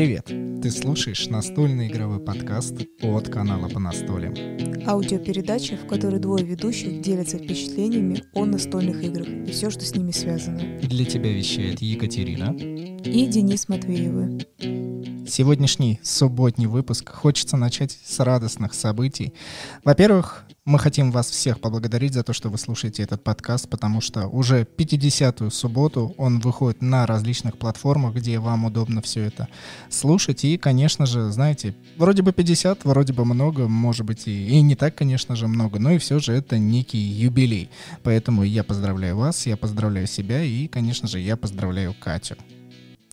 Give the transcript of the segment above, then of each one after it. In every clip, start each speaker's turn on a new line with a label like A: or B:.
A: Привет! Ты слушаешь настольный игровой подкаст от канала «По настолям».
B: Аудиопередача, в которой двое ведущих делятся впечатлениями о настольных играх и все, что с ними связано.
A: Для тебя вещает Екатерина
B: и Денис Матвеевы.
A: Сегодняшний субботний выпуск хочется начать с радостных событий. Во-первых, мы хотим вас всех поблагодарить за то, что вы слушаете этот подкаст, потому что уже 50-ю субботу он выходит на различных платформах, где вам удобно все это слушать. И, конечно же, знаете, вроде бы 50, вроде бы много, может быть и, и не так, конечно же, много, но и все же это некий юбилей. Поэтому я поздравляю вас, я поздравляю себя и, конечно же, я поздравляю Катю.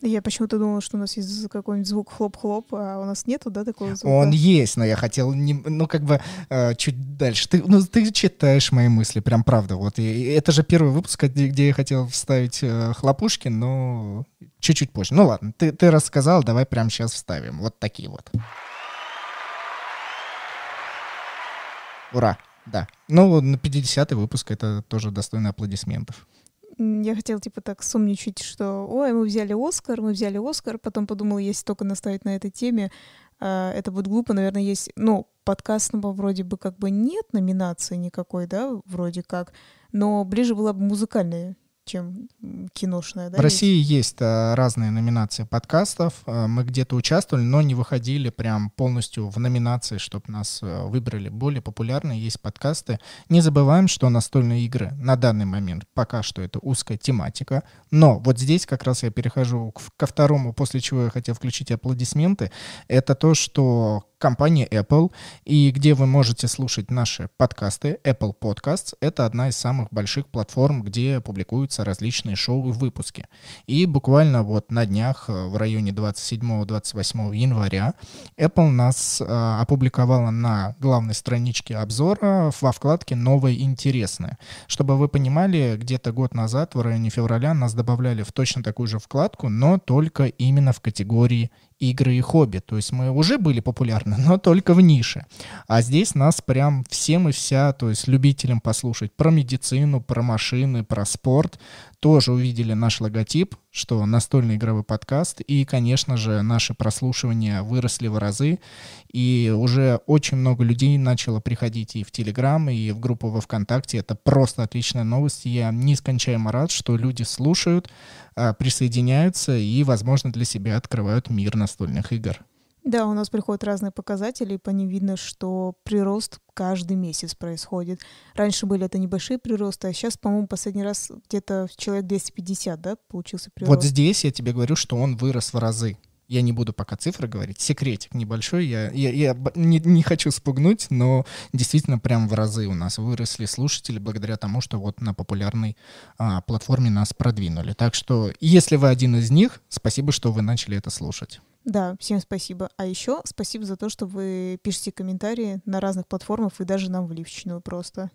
B: Я почему-то думала, что у нас есть какой-нибудь звук хлоп-хлоп, а у нас нету, да, такого звука? Он
A: есть, но я хотел, не, ну, как бы, э, чуть дальше. Ты, ну, ты читаешь мои мысли, прям правда. Вот и, это же первый выпуск, где, где я хотел вставить э, хлопушки, но чуть-чуть позже. Ну ладно, ты, ты рассказал, давай прямо сейчас вставим. Вот такие вот. Ура, да. Ну, на 50-й выпуск это тоже достойно аплодисментов
B: я хотела, типа, так сумничать, что, ой, мы взяли Оскар, мы взяли Оскар, потом подумала, если только наставить на этой теме, э, это будет глупо, наверное, есть, ну, подкастного вроде бы как бы нет номинации никакой, да, вроде как, но ближе была бы музыкальная чем киношная. Да, в России есть, есть
A: э, а, разные номинации подкастов. А, мы где-то участвовали, но не выходили прям полностью в номинации, чтобы нас а, выбрали. Более популярные есть подкасты. Не забываем, что настольные игры на данный момент пока что это узкая тематика. Но вот здесь как раз я перехожу к, ко второму, после чего я хотел включить аплодисменты. Это то, что компании Apple, и где вы можете слушать наши подкасты. Apple Podcasts — это одна из самых больших платформ, где публикуются различные шоу и выпуски. И буквально вот на днях, э, в районе 27-28 января, Apple нас а, опубликовала на главной страничке обзора во вкладке «Новое интересное». Чтобы вы понимали, где-то год назад, в районе февраля, нас добавляли в точно такую же вкладку, но только именно в категории игры и хобби. То есть мы уже были популярны, но только в нише. А здесь нас прям всем и вся, то есть любителям послушать про медицину, про машины, про спорт тоже увидели наш логотип, что настольный игровой подкаст, и, конечно же, наши прослушивания выросли в разы, и уже очень много людей начало приходить и в Телеграм, и в группу во Вконтакте. Это просто отличная новость. Я нескончаемо рад, что люди слушают, а, присоединяются и, возможно, для себя открывают мир настольных игр.
B: Да, у нас приходят разные показатели, и по ним видно, что прирост каждый месяц происходит. Раньше были это небольшие приросты, а сейчас, по-моему, последний раз где-то человек 250, да, получился прирост. Вот
A: здесь я тебе говорю, что он вырос в разы. Я не буду пока цифры говорить, секретик небольшой, я, я, я не, не хочу спугнуть, но действительно прям в разы у нас выросли слушатели благодаря тому, что вот на популярной а, платформе нас продвинули. Так что, если вы один из них, спасибо, что вы начали это слушать.
B: Да, всем спасибо. А еще спасибо за то, что вы пишете комментарии на разных платформах и даже нам в лифчину просто.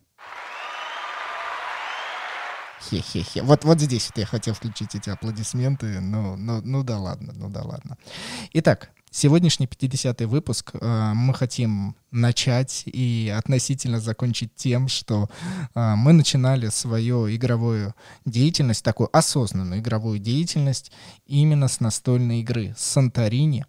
A: Хе-хе-хе. Вот, вот здесь вот я хотел включить эти аплодисменты. но но ну да ладно, ну да ладно. Итак, Сегодняшний 50-й выпуск э, мы хотим начать и относительно закончить тем, что э, мы начинали свою игровую деятельность, такую осознанную игровую деятельность именно с настольной игры Санторини.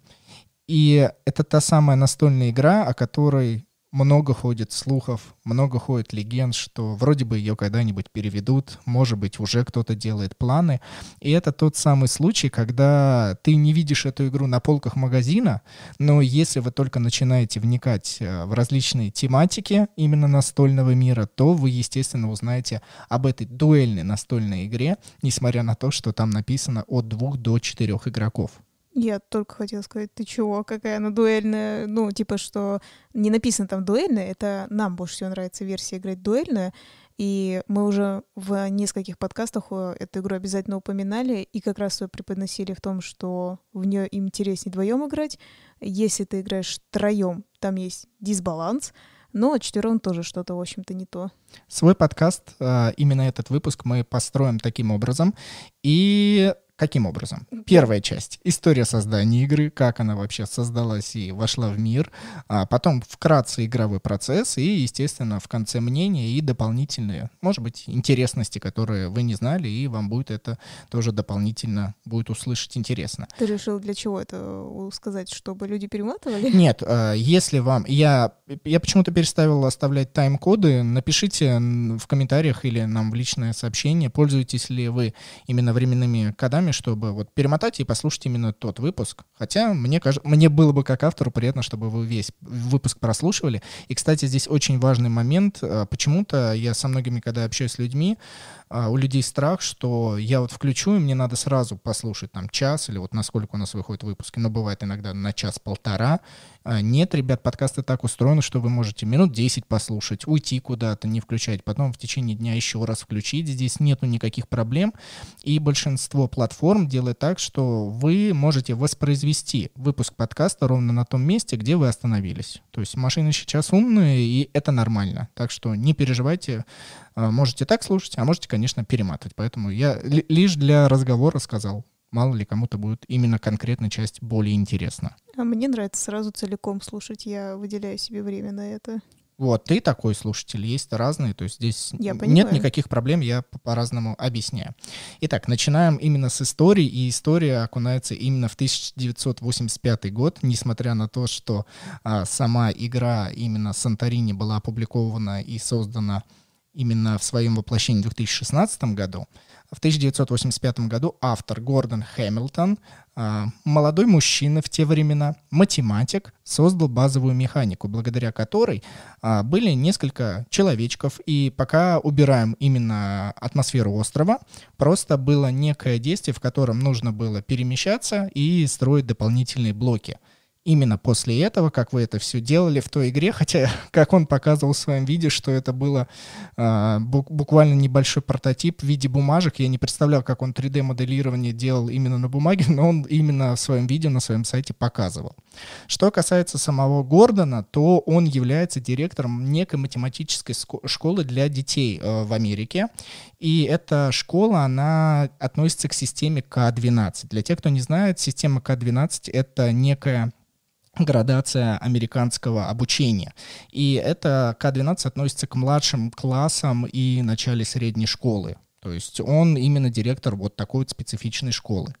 A: И это та самая настольная игра, о которой много ходит слухов, много ходит легенд, что вроде бы ее когда-нибудь переведут, может быть, уже кто-то делает планы. И это тот самый случай, когда ты не видишь эту игру на полках магазина, но если вы только начинаете вникать э, в различные тематики именно настольного мира, то вы, естественно, узнаете об этой дуэльной настольной игре, несмотря на то, что там написано от двух до четырех игроков.
B: Я только хотела сказать, ты чего, какая она дуэльная? Ну, типа, что не написано там дуэльная, это нам больше всего нравится версия играть дуэльная. И мы уже в нескольких подкастах эту игру обязательно упоминали и как раз ее преподносили в том, что в нее им интереснее вдвоем играть. Если ты играешь втроем, там есть дисбаланс, но четвером тоже что-то, в общем-то, не то.
A: Свой подкаст, э, именно этот выпуск мы построим таким образом. И Каким образом? Ну, Первая часть — история создания игры, как она вообще создалась и вошла в мир, а потом вкратце игровой процесс и, естественно, в конце мнения и дополнительные, может быть, интересности, которые вы не знали, и вам будет это тоже дополнительно будет услышать интересно.
B: Ты решил для чего это сказать, чтобы люди перематывали? Нет,
A: э, если вам... Я, я почему-то переставил оставлять тайм-коды. Напишите в комментариях или нам в личное сообщение, пользуетесь ли вы именно временными кодами, вами, чтобы вот перемотать и послушать именно тот выпуск. Хотя мне, каж... мне было бы как автору приятно, чтобы вы весь выпуск прослушивали. И, кстати, здесь очень важный момент. А, почему-то я со многими, когда общаюсь с людьми, а, у людей страх, что я вот включу, и мне надо сразу послушать там час или вот насколько у нас выходит выпуски, но бывает иногда на час-полтора. А, нет, ребят, подкасты так устроены, что вы можете минут 10 послушать, уйти куда-то, не включать, потом в течение дня еще раз включить. Здесь нету никаких проблем. И большинство платформ делает так, что вы можете воспроизвести выпуск подкаста ровно на том месте, где вы остановились. То есть машины сейчас умные, и это нормально. Так что не переживайте, а, можете так слушать, а можете, конечно, перематывать. Поэтому я лишь для разговора сказал, мало ли кому-то будет именно конкретная часть более интересна.
B: А мне нравится сразу целиком слушать, я выделяю себе время на это.
A: Вот, ты такой слушатель, есть разные, то есть здесь нет никаких проблем, я по-разному объясняю. Итак, начинаем именно с истории, и история окунается именно в 1985 год, несмотря на то, что а, сама игра именно Санторини была опубликована и создана именно в своем воплощении в 2016 году, в 1985 году автор Гордон Хэмилтон, а, молодой мужчина в те времена, математик, создал базовую механику, благодаря которой а, были несколько человечков, и пока убираем именно атмосферу острова, просто было некое действие, в котором нужно было перемещаться и строить дополнительные блоки именно после этого, как вы это все делали в той игре, хотя, как он показывал в своем виде, что это было э, буквально небольшой прототип в виде бумажек. Я не представлял, как он 3D-моделирование делал именно на бумаге, но он именно в своем видео на своем сайте показывал. Что касается самого Гордона, то он является директором некой математической школы для детей э, в Америке. И эта школа, она относится к системе К-12. Для тех, кто не знает, система К-12 — это некая градация американского обучения. И это К-12 относится к младшим классам и начале средней школы. То есть он именно директор вот такой вот специфичной школы.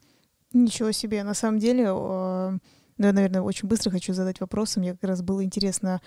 B: Ничего себе, на самом деле, э, наверное, очень быстро хочу задать вопрос. Мне как раз было интересно,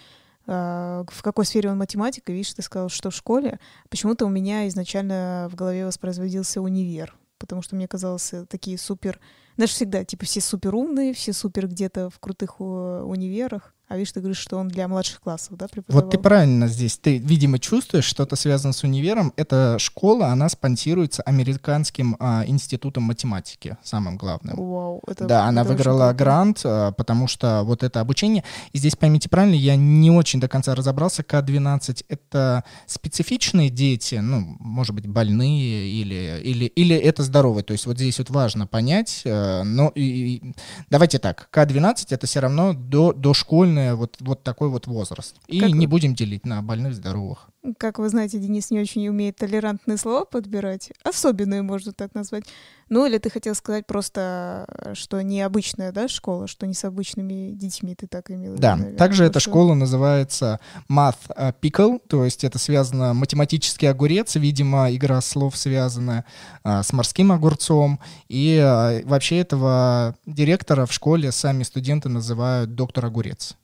B: а, в какой сфере он математика видишь, ты сказал, что в школе. Почему-то у меня изначально в голове воспроизводился универ потому что мне казалось э, такие супер... Даже всегда, типа, все супер умные, все супер где-то в крутых э, универах. А видишь, ты говоришь, что он для младших классов, да, преподавал? Вот ты
A: правильно здесь. Ты, видимо, чувствуешь, что-то связано с универом. Эта школа, она спонсируется американским а, институтом математики, самым главным.
B: Вау, это Да, это она выиграла круто.
A: грант, а, потому что вот это обучение. И здесь, поймите правильно, я не очень до конца разобрался. К-12 — это специфичные дети, ну, может быть, больные или, или, или это здоровые. То есть вот здесь вот важно понять. А, но и, и, давайте так, К-12 — это все равно до, до дошкольный наверное, вот, вот такой вот возраст. И как... не будем делить на больных, здоровых.
B: Как вы знаете, Денис не очень умеет толерантные слова подбирать. Особенные, можно так назвать. Ну, или ты хотел сказать просто, что необычная, да, школа, что не с обычными детьми ты так имел. Да, наверное, также просто... эта школа
A: называется Math Pickle, то есть это связано математический огурец, видимо, игра слов связана а, с морским огурцом. И а, вообще этого директора в школе сами студенты называют доктор огурец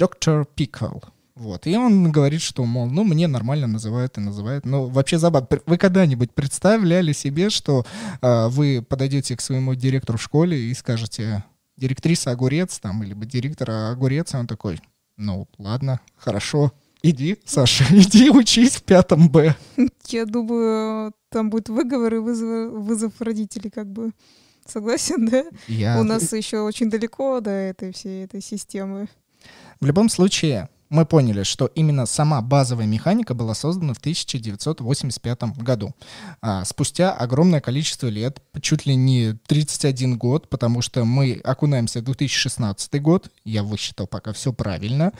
A: доктор Пикл. Вот. И он говорит, что, мол, ну, мне нормально называют и называют. Ну, вообще забавно. Вы когда-нибудь представляли себе, что э, вы подойдете к своему директору в школе и скажете, директриса огурец там, или директора огурец, и он такой, ну, ладно, хорошо, иди, Саша, иди учись в пятом Б.
B: Я думаю, там будет выговор и вызов, вызов родителей как бы. Согласен, да? Я... У нас еще очень далеко до этой всей этой системы.
A: В любом случае, мы поняли, что именно сама базовая механика была создана в 1985 году. А, спустя огромное количество лет, чуть ли не 31 год, потому что мы окунаемся в 2016 год, я высчитал пока все правильно.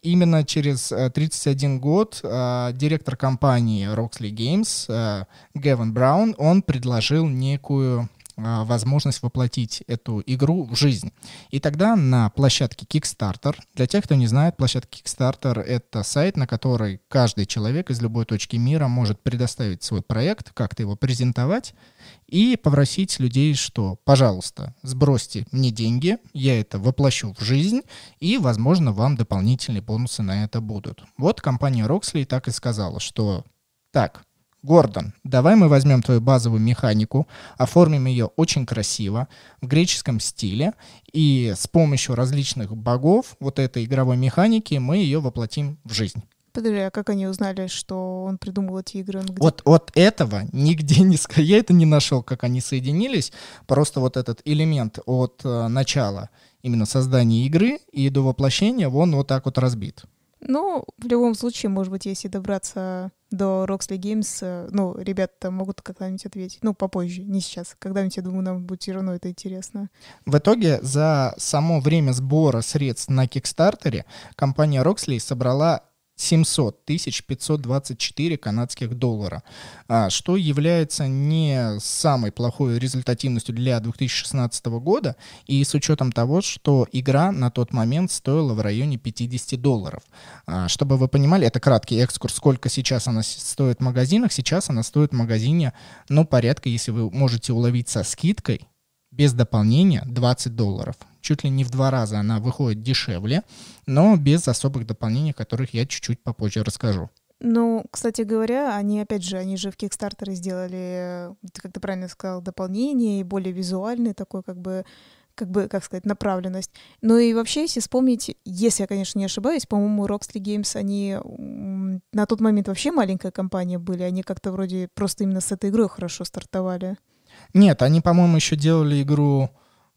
A: Именно через 31 э, год а, директор компании Roxley Games а, Геван Браун, он предложил некую а, возможность воплотить эту игру в жизнь. И тогда на площадке Kickstarter, для тех, кто не знает, площадка Kickstarter — это сайт, на который каждый человек из любой точки мира может предоставить свой проект, как-то его презентовать и попросить людей, что, пожалуйста, сбросьте мне деньги, я это воплощу в жизнь, и, возможно, вам дополнительные бонусы на это будут. Вот компания Roxley так и сказала, что так, Гордон, давай мы возьмем твою базовую механику, оформим ее очень красиво, в греческом стиле, и с помощью различных богов вот этой игровой механики мы ее воплотим в жизнь.
B: Подожди, а как они узнали, что он придумал эти игры? где...
A: Вот от этого нигде не... Я это не нашел, как они соединились. Просто вот этот элемент от э, начала именно создания игры и до воплощения, он вот так вот разбит.
B: Ну, в любом случае, может быть, если добраться до Roxley Games, э, ну, ребята могут когда-нибудь ответить. Ну, попозже, не сейчас. Когда-нибудь, я думаю, нам будет все равно это интересно.
A: В итоге за само время сбора средств на Кикстартере компания Roxley собрала 700 тысяч 524 канадских доллара, а, что является не самой плохой результативностью для 2016 года и с учетом того, что игра на тот момент стоила в районе 50 долларов. А, чтобы вы понимали, это краткий экскурс, сколько сейчас она стоит в магазинах. Сейчас она стоит в магазине, ну, порядка, если вы можете уловить со скидкой, без дополнения, 20 долларов чуть ли не в два раза она выходит дешевле, но без особых дополнений, о которых я чуть-чуть попозже расскажу.
B: Ну, кстати говоря, они, опять же, они же в Kickstarter сделали, э, как ты правильно сказал, дополнение и более визуальный такой, как бы, как бы, как сказать, направленность. Ну и вообще, если вспомнить, если я, конечно, не ошибаюсь, по-моему, Rocksley Games, они на тот момент вообще маленькая компания были, они как-то вроде просто именно с этой игрой хорошо стартовали.
A: Нет, они, по-моему, еще делали игру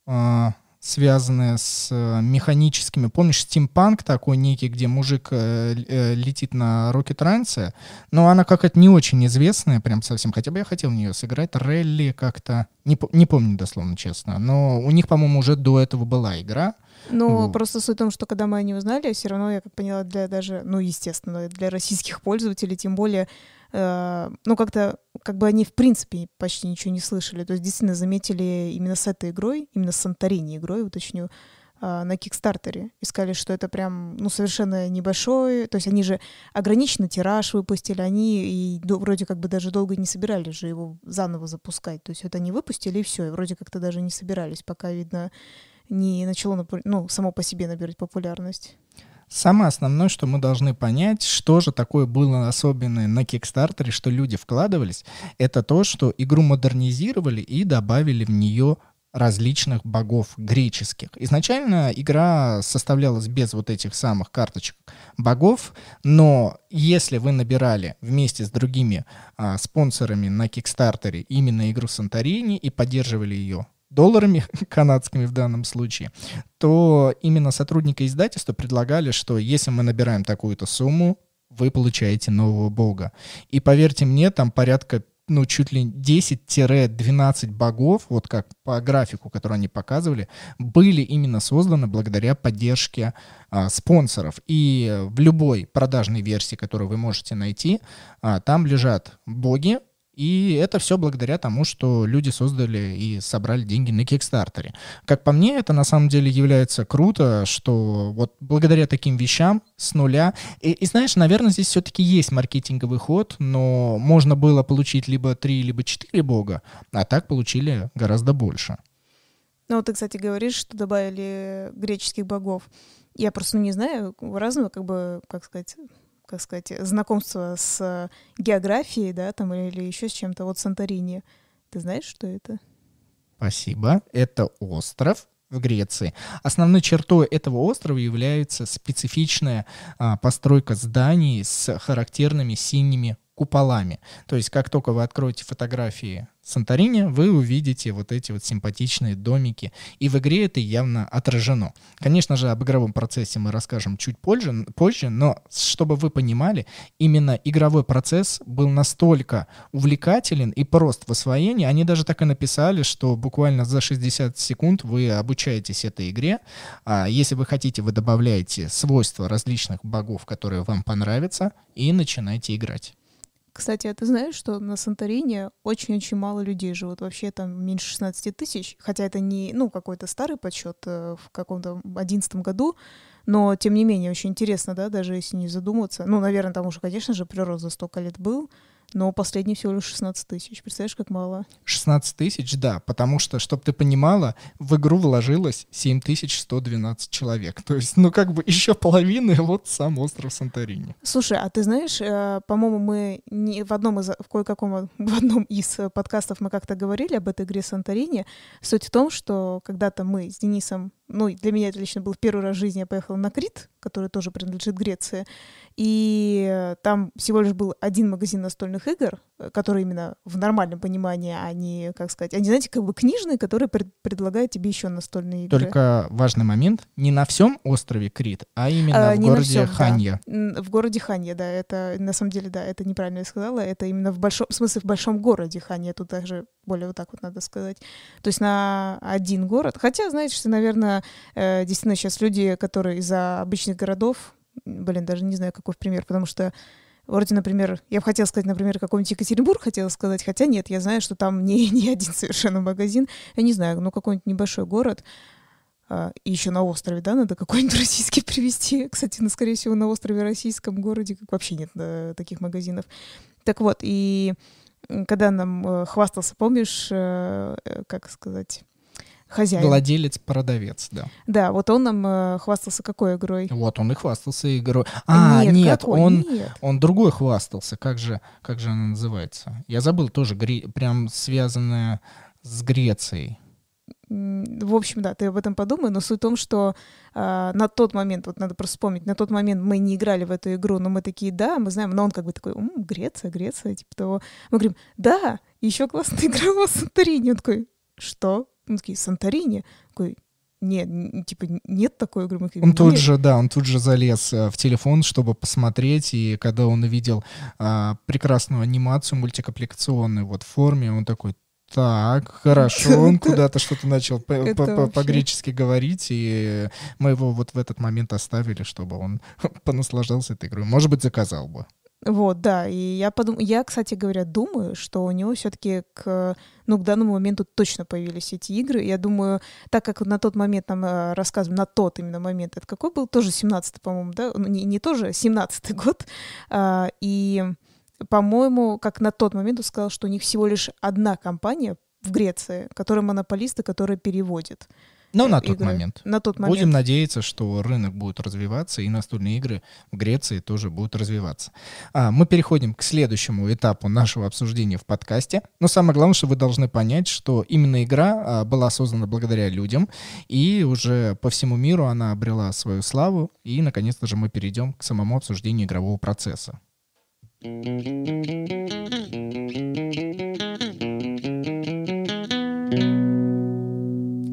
A: а, связанные с э, механическими. Помнишь, стимпанк такой некий, где мужик э, э, летит на рокет-ранце? Но она как то не очень известная, прям совсем. Хотя бы я хотел в нее сыграть. Релли как-то... Не, не помню дословно, честно. Но у них, по-моему, уже до этого была игра.
B: Ну, вот. просто суть в том, что когда мы не узнали, все равно, я как поняла, для даже, ну, естественно, для российских пользователей, тем более, э, ну, как-то как бы они в принципе почти ничего не слышали. То есть действительно заметили именно с этой игрой, именно с Санторини игрой, уточню, а, на Кикстартере и сказали, что это прям ну, совершенно небольшой, то есть они же ограниченно тираж выпустили, они и до, вроде как бы даже долго не собирались же его заново запускать, то есть это они выпустили и все, и вроде как-то даже не собирались, пока, видно, не начало, ну, само по себе набирать популярность.
A: Самое основное, что мы должны понять, что же такое было особенное на Кикстартере, что люди вкладывались, это то, что игру модернизировали и добавили в нее различных богов греческих. Изначально игра составлялась без вот этих самых карточек богов, но если вы набирали вместе с другими а, спонсорами на Кикстартере именно игру Санторини и поддерживали ее долларами канадскими в данном случае, то именно сотрудники издательства предлагали, что если мы набираем такую-то сумму, вы получаете нового бога. И поверьте мне, там порядка ну, чуть ли 10-12 богов, вот как по графику, который они показывали, были именно созданы благодаря поддержке а, спонсоров. И в любой продажной версии, которую вы можете найти, а, там лежат боги, и это все благодаря тому, что люди создали и собрали деньги на Кикстартере. Как по мне, это на самом деле является круто, что вот благодаря таким вещам с нуля... И, и знаешь, наверное, здесь все-таки есть маркетинговый ход, но можно было получить либо три, либо четыре бога, а так получили гораздо больше.
B: Ну, ты, кстати, говоришь, что добавили греческих богов. Я просто ну, не знаю разного, как бы, как сказать, как сказать, знакомство с географией, да, там или еще с чем-то. Вот Санторини. Ты знаешь, что это?
A: Спасибо. Это остров в Греции. Основной чертой этого острова является специфичная а, постройка зданий с характерными синими куполами. То есть, как только вы откроете фотографии Санторини, вы увидите вот эти вот симпатичные домики. И в игре это явно отражено. Конечно же, об игровом процессе мы расскажем чуть позже, позже но чтобы вы понимали, именно игровой процесс был настолько увлекателен и прост в освоении. Они даже так и написали, что буквально за 60 секунд вы обучаетесь этой игре. А если вы хотите, вы добавляете свойства различных богов, которые вам понравятся, и начинаете играть.
B: Кстати, а ты знаешь, что на Санторине очень-очень мало людей живут. Вообще там меньше 16 тысяч. Хотя это не, ну, какой-то старый подсчет э, в каком-то одиннадцатом году. Но, тем не менее, очень интересно, да, даже если не задуматься. Ну, наверное, там уже, конечно же, прирост за столько лет был но последний всего лишь 16 тысяч. Представляешь, как мало?
A: 16 тысяч, да, потому что, чтобы ты понимала, в игру вложилось 7112 человек. То есть, ну как бы еще половины вот сам остров Санторини.
B: Слушай, а ты знаешь, э, по-моему, мы не в одном из, в кое-каком, в одном из подкастов мы как-то говорили об этой игре Санторини. Суть в том, что когда-то мы с Денисом ну, для меня это лично был первый раз в жизни, я поехала на Крит, который тоже принадлежит Греции, и там всего лишь был один магазин настольных настольных игр, э, которые именно в нормальном понимании, а не, как сказать, они, знаете, как бы книжные, которые пред предлагают тебе еще настольные игры. Только
A: важный момент, не на всем острове Крит, а именно а, в городе всем, Ханья.
B: Да. В городе Ханья, да, это, на самом деле, да, это неправильно я сказала, это именно в большом, в смысле, в большом городе Ханья, тут даже более вот так вот надо сказать. То есть на один город, хотя, знаете, что, наверное, э, действительно сейчас люди, которые из-за обычных городов, блин, даже не знаю, какой пример, потому что Вроде, например, я бы хотела сказать, например, какой-нибудь Екатеринбург хотела сказать, хотя нет, я знаю, что там не, не один совершенно магазин. Я не знаю, ну какой-нибудь небольшой город. А, и еще на острове, да, надо какой-нибудь российский привезти. Кстати, ну, скорее всего, на острове российском городе как вообще нет да, э, таких магазинов. Так вот, и когда нам э, хвастался, помнишь, э, э как сказать, хозяин.
A: Владелец-продавец, да.
B: Да, вот он нам э, хвастался какой игрой?
A: Вот он и хвастался игрой. А, а, нет, нет какой? он, нет. он другой хвастался. Как же, как же она называется? Я забыл тоже, гре... прям связанная с Грецией.
B: В общем, да, ты об этом подумай, но суть в том, что э, на тот момент, вот надо просто вспомнить, на тот момент мы не играли в эту игру, но мы такие, да, мы знаем, но он как бы такой, М, Греция, Греция, типа того. Мы говорим, да, еще классная игра у вас в Он такой, что? ну, такие, Санторини, такой, нет, типа, нет такой игры. он тут же,
A: да, он тут же залез э, в телефон, чтобы посмотреть, и когда он увидел а, прекрасную анимацию мультипликационную вот форме, он такой, так, хорошо, он куда-то что-то начал по-гречески говорить, и мы его вот в этот момент оставили, чтобы он понаслаждался этой игрой. Может быть, заказал бы.
B: Вот, да, и я подумала, я, кстати говоря, думаю, что у него все-таки к, ну, к данному моменту точно появились эти игры. Я думаю, так как на тот момент нам э, рассказывали, на тот именно момент, это какой был? Тоже 17-й, по-моему, да? Ну, не, не тоже, 17-й год. А, и, по-моему, как на тот момент он сказал, что у них всего лишь одна компания в Греции, которая монополисты, которая переводит.
A: Ну, на тот момент. На тот момент. Будем надеяться, что рынок будет развиваться, и настольные игры в Греции тоже будут развиваться. А, мы переходим к следующему этапу нашего обсуждения в подкасте. Но самое главное, что вы должны понять, что именно игра а, была создана благодаря людям, и уже по всему миру она обрела свою славу, и, наконец-то же, мы перейдем к самому обсуждению игрового процесса.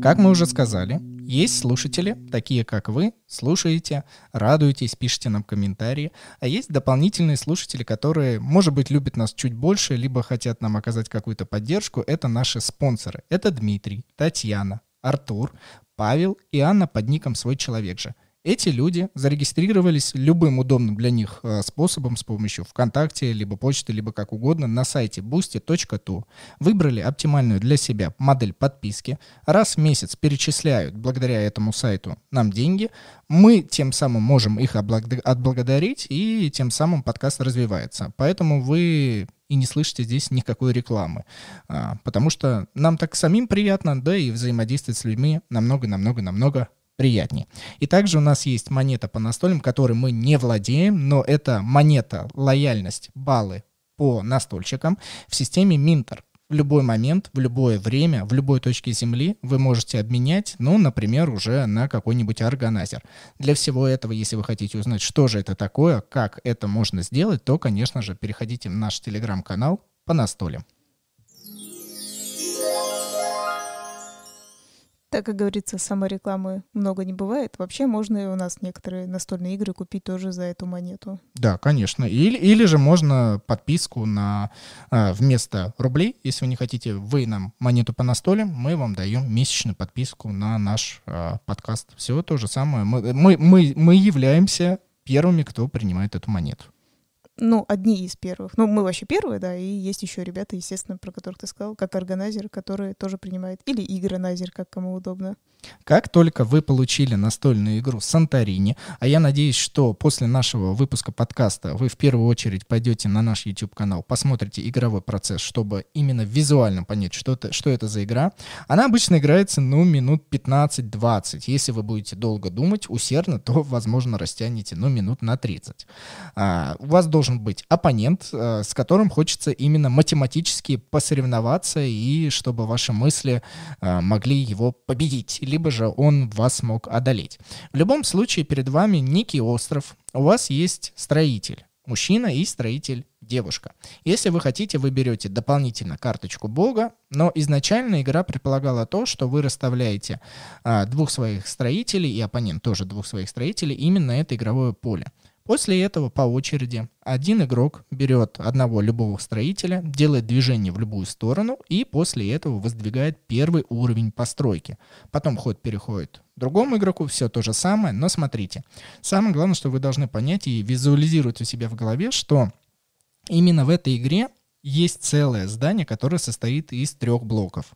A: Как мы уже сказали, есть слушатели, такие как вы, слушаете, радуетесь, пишите нам комментарии. А есть дополнительные слушатели, которые, может быть, любят нас чуть больше, либо хотят нам оказать какую-то поддержку. Это наши спонсоры. Это Дмитрий, Татьяна, Артур, Павел и Анна под ником «Свой человек же». Эти люди зарегистрировались любым удобным для них э, способом с помощью ВКонтакте, либо почты, либо как угодно на сайте boosty.tu, выбрали оптимальную для себя модель подписки, раз в месяц перечисляют благодаря этому сайту нам деньги, мы тем самым можем их отблагодарить, и тем самым подкаст развивается. Поэтому вы и не слышите здесь никакой рекламы. А, потому что нам так самим приятно, да и взаимодействовать с людьми намного-намного-намного приятнее. И также у нас есть монета по настольным, которой мы не владеем, но это монета лояльность баллы по настольщикам в системе Минтер. В любой момент, в любое время, в любой точке Земли вы можете обменять, ну, например, уже на какой-нибудь органайзер. Для всего этого, если вы хотите узнать, что же это такое, как это можно сделать, то, конечно же, переходите в наш телеграм-канал по настолям.
B: Так как говорится, саморекламы много не бывает. Вообще можно и у нас некоторые настольные игры купить тоже за эту монету.
A: Да, конечно. Или, или же можно подписку на а, вместо рублей, если вы не хотите, вы нам монету по настолям, мы вам даем месячную подписку на наш э, подкаст. Все то же самое. Мы, мы, мы, мы являемся первыми, кто принимает эту монету
B: ну, одни из первых. Ну, мы вообще первые, да, и есть еще ребята, естественно, про которых ты сказал, как органайзер, которые тоже принимают, или игронайзер, как кому удобно.
A: Как только вы получили настольную игру Санторини, а я надеюсь, что после нашего выпуска подкаста вы в первую очередь пойдете на наш YouTube-канал, посмотрите игровой процесс, чтобы именно визуально понять, что это, что это за игра. Она обычно играется, ну, минут 15-20. Если вы будете долго думать, усердно, то, возможно, растянете, ну, минут на 30. А, у вас должен должен быть оппонент, э, с которым хочется именно математически посоревноваться и чтобы ваши мысли э, могли его победить, либо же он вас мог одолеть. В любом случае перед вами некий остров, у вас есть строитель, мужчина и строитель девушка. Если вы хотите, вы берете дополнительно карточку бога, но изначально игра предполагала то, что вы расставляете а, двух своих строителей и оппонент тоже двух своих строителей именно это игровое поле. После этого по очереди один игрок берет одного любого строителя, делает движение в любую сторону и после этого воздвигает первый уровень постройки. Потом ход переходит другому игроку, все то же самое, но смотрите. Самое главное, что вы должны понять и визуализировать у себя в голове, что именно в этой игре есть целое здание, которое состоит из трех блоков.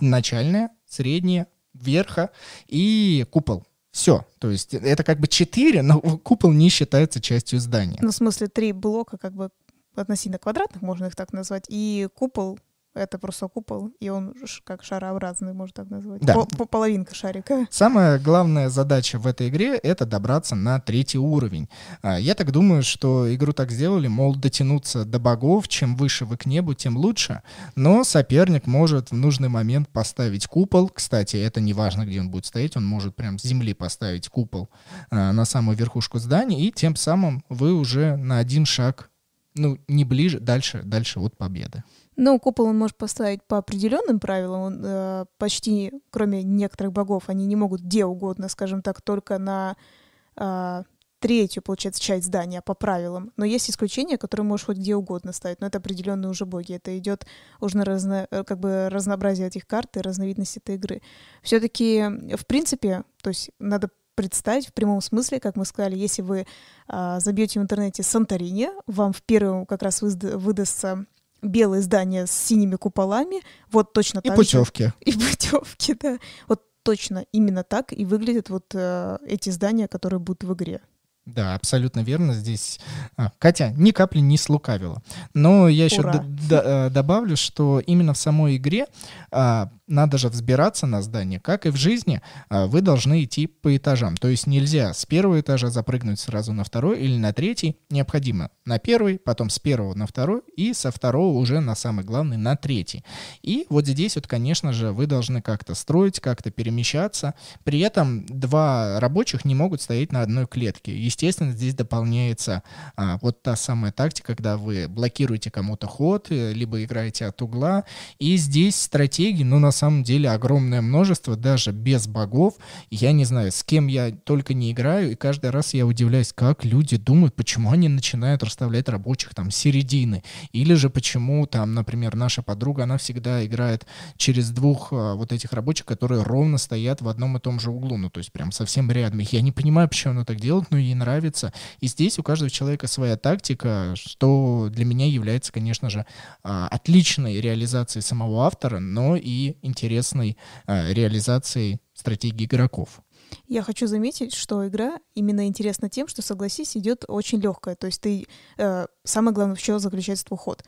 A: Начальное, среднее, верха и купол все. То есть это как бы четыре, но купол не считается частью здания.
B: Ну, в смысле, три блока как бы относительно квадратных, можно их так назвать, и купол это просто купол, и он как шарообразный, можно так назвать. Да. По Половинка шарика.
A: Самая главная задача в этой игре — это добраться на третий уровень. А, я так думаю, что игру так сделали, мол, дотянуться до богов, чем выше вы к небу, тем лучше. Но соперник может в нужный момент поставить купол. Кстати, это не важно, где он будет стоять, он может прям с земли поставить купол а, на самую верхушку здания, и тем самым вы уже на один шаг, ну, не ближе, дальше, дальше от победы.
B: Ну, купол он может поставить по определенным правилам. Он, э, почти, кроме некоторых богов, они не могут где угодно, скажем так, только на э, третью, получается, часть здания по правилам. Но есть исключения, которые можешь хоть где угодно ставить, но это определенные уже боги. Это идет уже на разно, э, как бы разнообразие этих карт и разновидность этой игры. Все-таки, в принципе, то есть надо представить в прямом смысле, как мы сказали, если вы а, забьете в интернете Санторини, вам в первую как раз выда- выдастся белое здание с синими куполами, вот точно так же. И путевки. И путевки, да. Вот точно именно так и выглядят вот э, эти здания, которые будут в игре.
A: Да, абсолютно верно. Здесь а, Катя ни капли не слукавила. Но я еще д- д- э, добавлю, что именно в самой игре а, надо же взбираться на здание, как и в жизни, а, вы должны идти по этажам. То есть нельзя с первого этажа запрыгнуть сразу на второй или на третий. Необходимо на первый, потом с первого на второй и со второго уже на самый главный на третий. И вот здесь вот, конечно же, вы должны как-то строить, как-то перемещаться. При этом два рабочих не могут стоять на одной клетке. Естественно, здесь дополняется а, вот та самая тактика, когда вы блокируете кому-то ход, э, либо играете от угла. И здесь стратегии, ну, на самом деле огромное множество, даже без богов. Я не знаю, с кем я только не играю, и каждый раз я удивляюсь, как люди думают, почему они начинают расставлять рабочих там середины, или же почему там, например, наша подруга, она всегда играет через двух а, вот этих рабочих, которые ровно стоят в одном и том же углу, ну то есть прям совсем рядом. Я не понимаю, почему она так делает, но ей нравится. И здесь у каждого человека своя тактика, что для меня является, конечно же, а, отличной реализацией самого автора, но и интересной э, реализации стратегии игроков.
B: Я хочу заметить, что игра именно интересна тем, что, согласись, идет очень легкая. То есть ты э, самое главное, в чем заключается твой ход.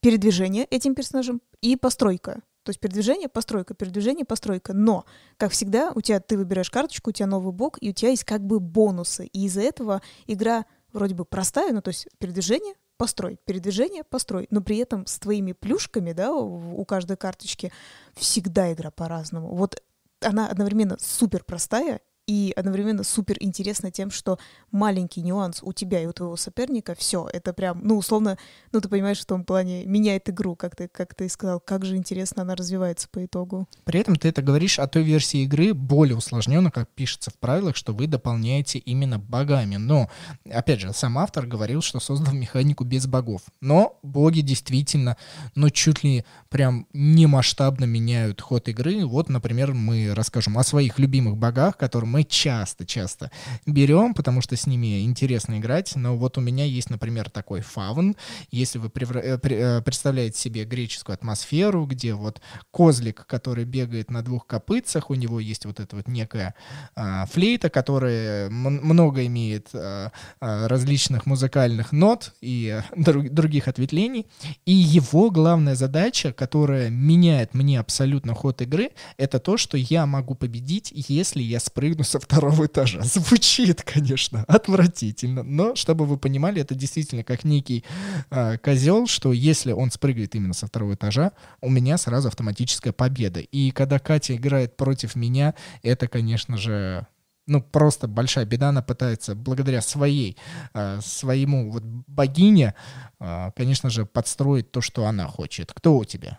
B: Передвижение этим персонажем и постройка. То есть передвижение, постройка, передвижение, постройка. Но, как всегда, у тебя ты выбираешь карточку, у тебя новый бок, и у тебя есть как бы бонусы. И из-за этого игра вроде бы простая, ну то есть передвижение, построй, передвижение построй, но при этом с твоими плюшками, да, у каждой карточки всегда игра по-разному. Вот она одновременно супер простая и одновременно супер интересно тем, что маленький нюанс у тебя и у твоего соперника, все, это прям, ну, условно, ну, ты понимаешь, в том плане меняет игру, как ты, как ты сказал, как же интересно она развивается по итогу.
A: При этом ты это говоришь о той версии игры более усложненно, как пишется в правилах, что вы дополняете именно богами. Но, опять же, сам автор говорил, что создал механику без богов. Но боги действительно, ну, чуть ли прям не масштабно меняют ход игры. Вот, например, мы расскажем о своих любимых богах, которые мы часто-часто берем, потому что с ними интересно играть, но вот у меня есть, например, такой фаун, если вы э, э, представляете себе греческую атмосферу, где вот козлик, который бегает на двух копытцах, у него есть вот эта вот некая а, флейта, которая много имеет а, а, различных музыкальных нот и э, друг, других ответвлений, и его главная задача, которая меняет мне абсолютно ход игры, это то, что я могу победить, если я спрыгну со второго этажа. Звучит, конечно, отвратительно, но чтобы вы понимали, это действительно как некий э, козел, что если он спрыгивает именно со второго этажа, у меня сразу автоматическая победа. И когда Катя играет против меня, это, конечно же, ну, просто большая беда, она пытается благодаря своей, э, своему вот богине, э, конечно же, подстроить то, что она хочет. Кто у тебя?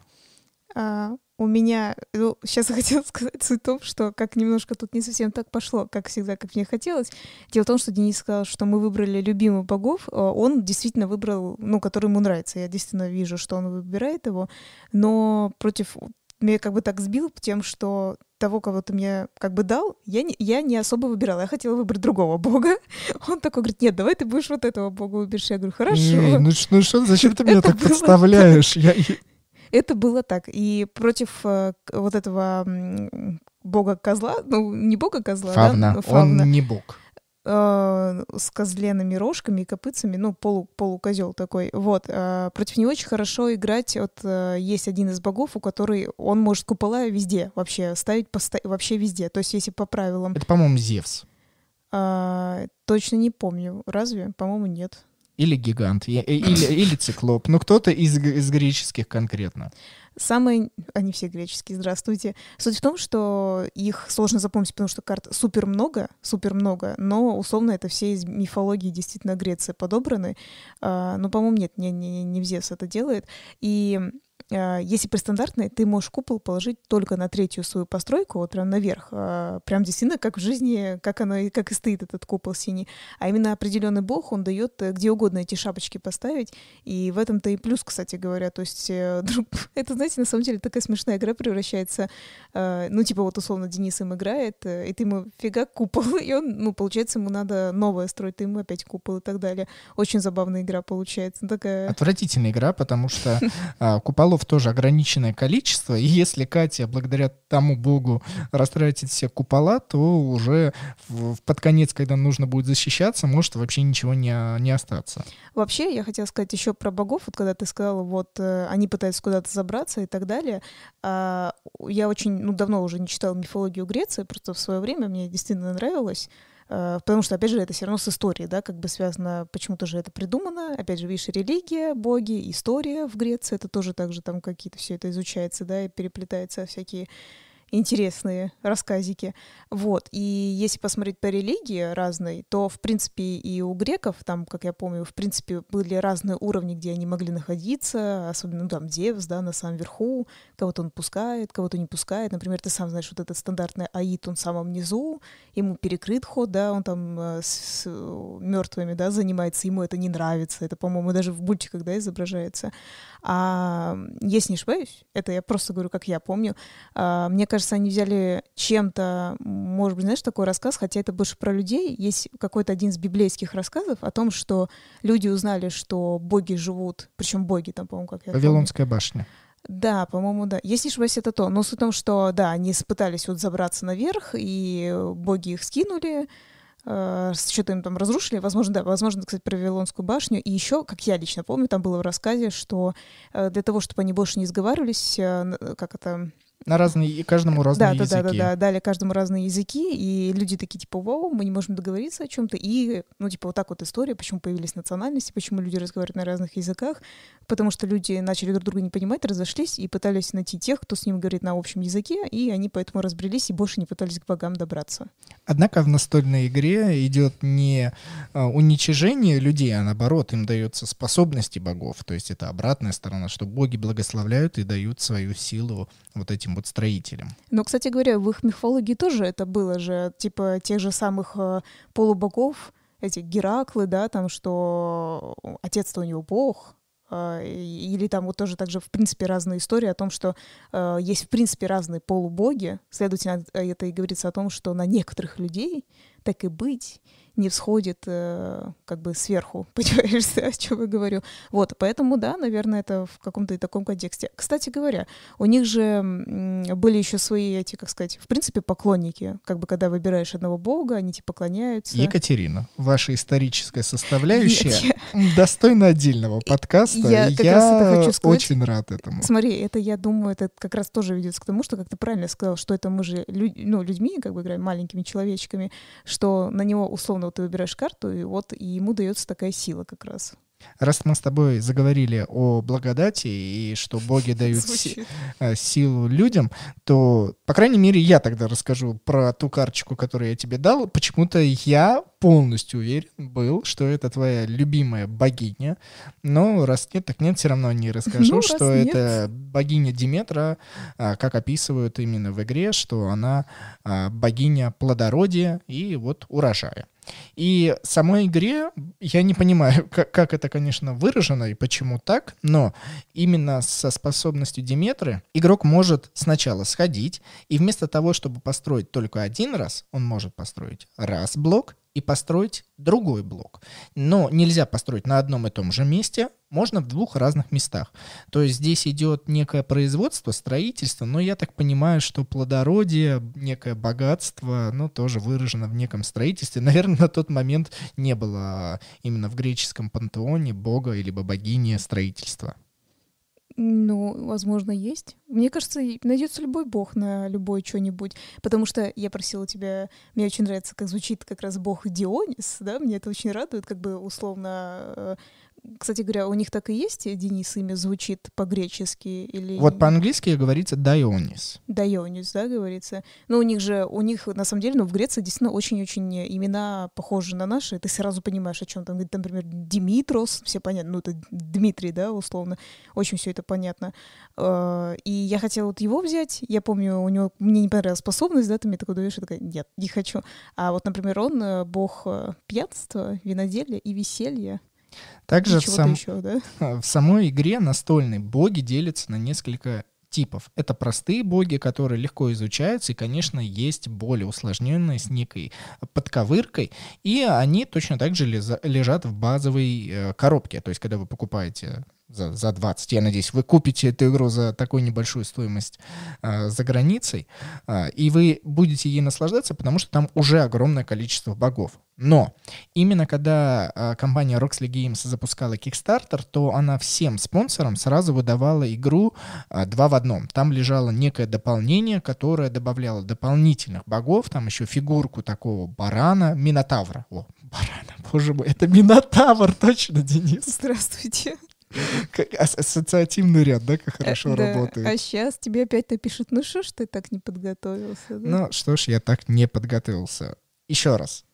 B: у меня, ну, сейчас я хотела сказать суть в том, что как немножко тут не совсем так пошло, как всегда, как мне хотелось. Дело в том, что Денис сказал, что мы выбрали любимых богов, э, он действительно выбрал, ну, который ему нравится, я действительно вижу, что он выбирает его, но против меня ну, как бы так сбил тем, что того, кого ты мне как бы дал, я не, я не особо выбирала. Я хотела выбрать другого бога. Он такой говорит, нет, давай ты будешь вот этого бога выберешь. Я говорю, хорошо. Не, ну,
A: ну что, зачем ты меня так подставляешь? Я,
B: это было так. И против э, вот этого бога-козла, ну, не бога-козла, Фавна. да? Фавна. Он не бог э, с козленными рожками и копытцами, ну, полу, полукозел такой, вот. Э, против него очень хорошо играть, вот есть один из богов, у которого он может купола везде вообще ставить, поста- вообще везде, то есть если по правилам.
A: Это, по-моему, Зевс.
B: А, точно не помню, разве? По-моему, нет.
A: Или гигант, или, или циклоп. Ну, кто-то из, из греческих конкретно.
B: Самые, они все греческие, здравствуйте. Суть в том, что их сложно запомнить, потому что карт супер много, супер много, но условно это все из мифологии действительно Греции подобраны. А, ну, по-моему, нет, не, не, не Зевс это делает. И а, если при стандартной, ты можешь купол положить только на третью свою постройку, вот прям наверх, а, прям действительно как в жизни, как оно и как и стоит этот купол синий. А именно определенный бог, он дает э, где угодно эти шапочки поставить, и в этом-то и плюс, кстати говоря. То есть э, ну, это, знаете, на самом деле такая смешная игра превращается, а, ну типа вот условно Денис им играет, э, и ты ему фига купол, и он, ну получается, ему надо новое строить, ты ему опять купол и так далее. Очень забавная игра получается. Ну, такая...
A: Отвратительная игра, потому что куполу слов тоже ограниченное количество, и если Катя, благодаря тому богу, растратит все купола, то уже в, в, под конец, когда нужно будет защищаться, может вообще ничего не, не остаться.
B: Вообще, я хотела сказать еще про богов, вот когда ты сказала, вот э, они пытаются куда-то забраться и так далее. А, я очень, ну, давно уже не читала мифологию Греции, просто в свое время мне действительно нравилось. Э, потому что, опять же, это все равно с историей, да, как бы связано, почему-то же это придумано. Опять же, видишь, религия, боги, история в Греции, это тоже так же там какие-то все это изучается, да, и переплетается всякие интересные рассказики. Вот. И если посмотреть по религии разной, то, в принципе, и у греков, там, как я помню, в принципе, были разные уровни, где они могли находиться, особенно, ну, там, Девс, да, на самом верху, кого-то он пускает, кого-то не пускает. Например, ты сам знаешь, вот этот стандартный аид, он в самом низу, ему перекрыт ход, да, он там э, с, с э, мертвыми, да, занимается, ему это не нравится. Это, по-моему, даже в мультиках, да, изображается. А если не ошибаюсь, это я просто говорю, как я помню, а, мне кажется, кажется, они взяли чем-то, может быть, знаешь, такой рассказ, хотя это больше про людей. Есть какой-то один из библейских рассказов о том, что люди узнали, что боги живут, причем боги там, по-моему, как я Вавилонская помню. башня. Да, по-моему, да. Если не ошибаюсь, это то. Но суть в том, что, да, они пытались вот забраться наверх, и боги их скинули, э, что-то им там разрушили. Возможно, да, возможно, кстати, про Вавилонскую башню. И еще, как я лично помню, там было в рассказе, что э, для того, чтобы они больше не сговаривались, э, как это
A: на разные, и каждому разные да, языки. Да, да, да, да,
B: дали каждому разные языки, и люди такие, типа, вау, мы не можем договориться о чем то и, ну, типа, вот так вот история, почему появились национальности, почему люди разговаривают на разных языках, потому что люди начали друг друга не понимать, разошлись и пытались найти тех, кто с ним говорит на общем языке, и они поэтому разбрелись и больше не пытались к богам добраться.
A: Однако в настольной игре идет не а, уничижение людей, а наоборот, им дается способности богов, то есть это обратная сторона, что боги благословляют и дают свою силу вот этим вот строителям.
B: Но, ну, кстати говоря, в их мифологии тоже это было же, типа тех же самых э, полубогов, эти Гераклы, да, там, что отец-то у него бог, э, или там вот тоже также, в принципе, разные истории о том, что э, есть, в принципе, разные полубоги. Следовательно, э, это и говорится о том, что на некоторых людей так и быть не всходит э, как бы сверху, понимаешь, о чем я говорю. Вот, поэтому, да, наверное, это в каком-то и таком контексте. Кстати говоря, у них же были еще свои эти, как сказать, в принципе, поклонники. Как бы когда выбираешь одного бога, они тебе поклоняются.
A: Екатерина, ваша историческая составляющая Нет, достойна отдельного подкаста. Я, как я хочу очень рад этому.
B: Смотри, это, я думаю, это как раз тоже ведется к тому, что, как ты правильно сказал, что это мы же ну, людьми, как бы играем, маленькими человечками, что на него условно но ты выбираешь карту, и вот и ему дается такая сила как раз.
A: Раз мы с тобой заговорили о благодати и что боги дают Звучит. Э, силу людям, то, по крайней мере, я тогда расскажу про ту карточку, которую я тебе дал. Почему-то я полностью уверен был, что это твоя любимая богиня. Но раз нет, так нет, все равно не расскажу, ну, что нет. это богиня Диметра, а, как описывают именно в игре, что она а, богиня плодородия и вот урожая. И самой игре я не понимаю, как, как это, конечно, выражено и почему так, но именно со способностью Диметры игрок может сначала сходить, и вместо того, чтобы построить только один раз, он может построить раз блок, и построить другой блок. Но нельзя построить на одном и том же месте, можно в двух разных местах. То есть здесь идет некое производство, строительство, но я так понимаю, что плодородие, некое богатство, ну, тоже выражено в неком строительстве. Наверное, на тот момент не было а, именно в греческом пантеоне бога или богини строительства.
B: Ну, возможно, есть. Мне кажется, найдется любой бог на любой что-нибудь. Потому что я просила тебя, мне очень нравится, как звучит как раз бог Дионис, да, мне это очень радует, как бы условно э, кстати говоря, у них так и есть Денис имя звучит по-гречески или... Вот
A: по-английски говорится Дайонис.
B: Дайонис, да, говорится. Но ну, у них же, у них на самом деле, ну, в Греции действительно очень-очень имена похожи на наши. Ты сразу понимаешь, о чем там. Например, Димитрос, все понятно, ну, это Дмитрий, да, условно. Очень все это понятно. А, и я хотела вот его взять. Я помню, у него, мне не понравилась способность, да, ты мне такой даешь, я такая, нет, не хочу. А вот, например, он э, бог э, пьянства, виноделия и веселья.
A: Также в, сам... еще, да? в самой игре настольной боги делятся на несколько типов. Это простые боги, которые легко изучаются, и, конечно, есть более усложненные с некой подковыркой, и они точно так же лежат в базовой э, коробке. То есть, когда вы покупаете за, за 20. Я надеюсь, вы купите эту игру за такую небольшую стоимость э, за границей, э, и вы будете ей наслаждаться, потому что там уже огромное количество богов. Но именно когда э, компания Roxley Games запускала Kickstarter, то она всем спонсорам сразу выдавала игру э, два в одном. Там лежало некое дополнение, которое добавляло дополнительных богов, там еще фигурку такого барана, минотавра. О, барана, боже мой, это минотавр, точно, Денис. Здравствуйте. Как ассоциативный ряд, да, как э, хорошо да. работает. А
B: сейчас тебе опять напишут, ну что ж ты так не подготовился? Да? Ну что ж, я
A: так не подготовился. Еще раз.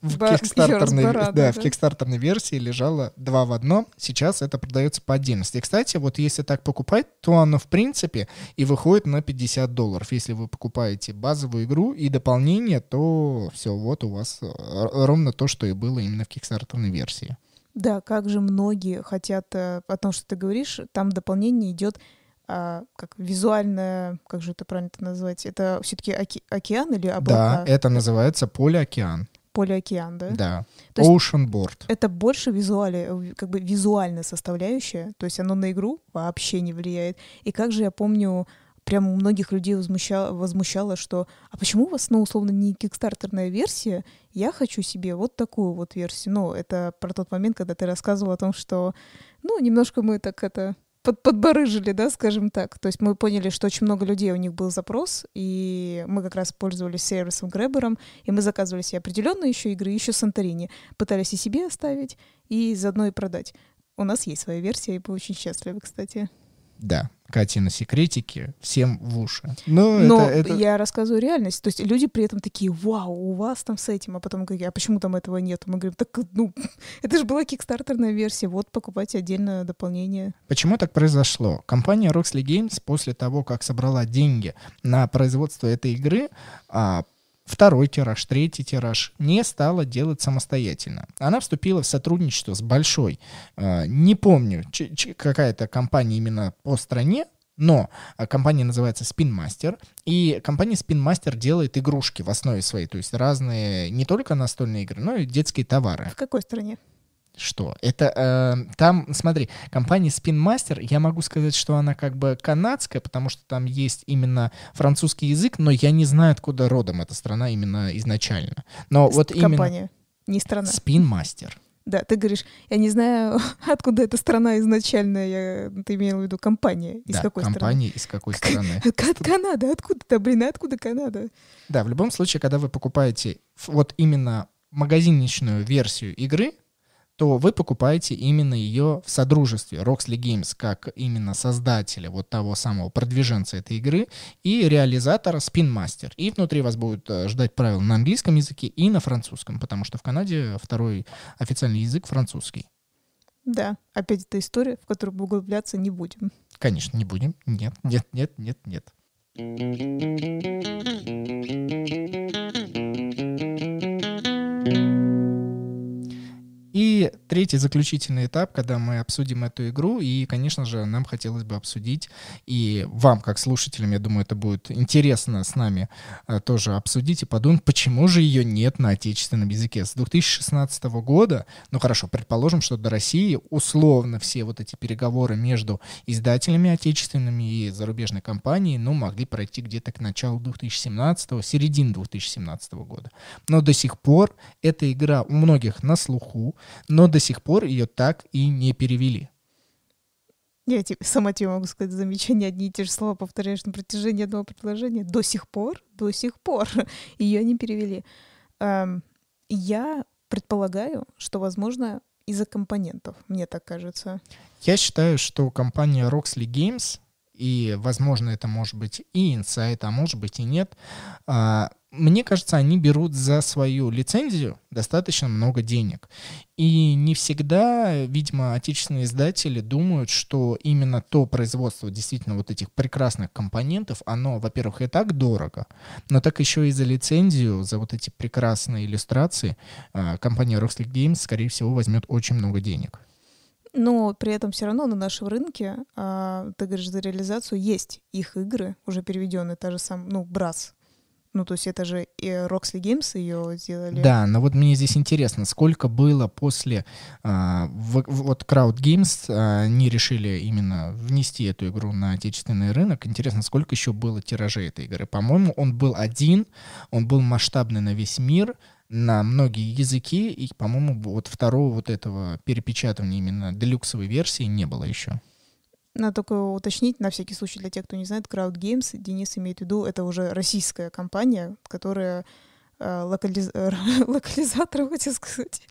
A: В, Ба- кикстартерной, раз барана, да, да. в кикстартерной версии лежало два в одном, сейчас это продается по отдельности. И, кстати, вот если так покупать, то оно в принципе и выходит на 50 долларов. Если вы покупаете базовую игру и дополнение, то все, вот у вас э, ровно то, что и было именно в кикстартерной версии.
B: Да, как же многие хотят э, о том, что ты говоришь, там дополнение идет а, как визуальное, как же это правильно это назвать? Это все-таки оке- океан или облака? Да, это
A: называется полеокеан.
B: Полеокеан, да? Да. То Ocean board. Это больше визуали, э, как бы визуальная составляющая, то есть оно на игру вообще не влияет. И как же я помню, прям у многих людей возмущало, возмущало, что «А почему у вас, ну, условно, не кикстартерная версия? Я хочу себе вот такую вот версию». Ну, это про тот момент, когда ты рассказывал о том, что, ну, немножко мы так это под, подбарыжили, да, скажем так. То есть мы поняли, что очень много людей, у них был запрос, и мы как раз пользовались сервисом Гребером, и мы заказывали себе определенные еще игры, еще Санторини. Пытались и себе оставить, и заодно и продать. У нас есть своя версия, и мы очень счастливы, кстати
A: да, Катина секретики всем в уши. Ну, Но, Но это, это...
B: я рассказываю реальность. То есть люди при этом такие, вау, у вас там с этим. А потом говорят, а почему там этого нет? Мы говорим, так, ну, это же была кикстартерная версия, вот покупайте отдельное дополнение.
A: Почему так произошло? Компания Roxley Games после того, как собрала деньги на производство этой игры, а, второй тираж, третий тираж, не стала делать самостоятельно. Она вступила в сотрудничество с большой, э, не помню, какая-то компания именно по стране, но э, компания называется Spin Master, и компания Spin Master делает игрушки в основе своей, то есть разные не только настольные игры, но и детские товары. В
B: какой стране?
A: что? Это э, там, смотри, компания Spin Master, я могу сказать, что она как бы канадская, потому что там есть именно французский язык, но я не знаю, откуда родом эта страна именно изначально. Но С- вот компания, именно... Компания, не страна. Spin Master.
B: Да, ты говоришь, я не знаю, откуда эта страна изначально, я, ты имел в виду компания, из да, какой компания
A: страны? из какой страны.
B: Как, от Канады, откуда-то, блин, откуда Канада?
A: Да, в любом случае, когда вы покупаете вот именно магазиничную версию игры, то вы покупаете именно ее в содружестве Roxley Games как именно создателя вот того самого продвиженца этой игры и реализатора Spin Master. И внутри вас будут э, ждать правила на английском языке и на французском, потому что в Канаде второй официальный язык французский.
B: Да, опять эта история, в которую мы углубляться не будем.
A: Конечно, не будем. Нет, нет, нет, нет, нет. И третий заключительный этап, когда мы обсудим эту игру, и, конечно же, нам хотелось бы обсудить, и вам, как слушателям, я думаю, это будет интересно с нами э, тоже обсудить и подумать, почему же ее нет на отечественном языке. С 2016 года, ну хорошо, предположим, что до России условно все вот эти переговоры между издателями отечественными и зарубежной компанией, ну, могли пройти где-то к началу 2017, середине 2017 года. Но до сих пор эта игра у многих на слуху, но до сих пор ее так и не перевели.
B: Я тебе, сама тебе могу сказать замечание, одни и те же слова повторяешь на протяжении одного предложения. До сих пор, до сих пор ее не перевели. Я предполагаю, что, возможно, из-за компонентов, мне так кажется.
A: Я считаю, что компания Roxley Games, и, возможно, это может быть и инсайт, а может быть и нет, а, мне кажется, они берут за свою лицензию достаточно много денег. И не всегда, видимо, отечественные издатели думают, что именно то производство действительно вот этих прекрасных компонентов, оно, во-первых, и так дорого, но так еще и за лицензию, за вот эти прекрасные иллюстрации а, компания Rockstar Games, скорее всего, возьмет очень много денег.
B: Но при этом все равно на нашем рынке, а, ты говоришь, за реализацию есть их игры, уже переведенные, та же сам, ну, Брас, ну, то есть это же и Roxley Games ее сделали. Да,
A: но вот мне здесь интересно, сколько было после... А, в, вот Crowd Games а, не решили именно внести эту игру на отечественный рынок. Интересно, сколько еще было тиражей этой игры? По-моему, он был один, он был масштабный на весь мир, на многие языки, и, по-моему, вот второго вот этого перепечатывания именно делюксовой версии не было еще.
B: Надо только уточнить, на всякий случай, для тех, кто не знает, Crowd Games, Денис имеет в виду, это уже российская компания, которая э, э, локализатор, хотел сказать.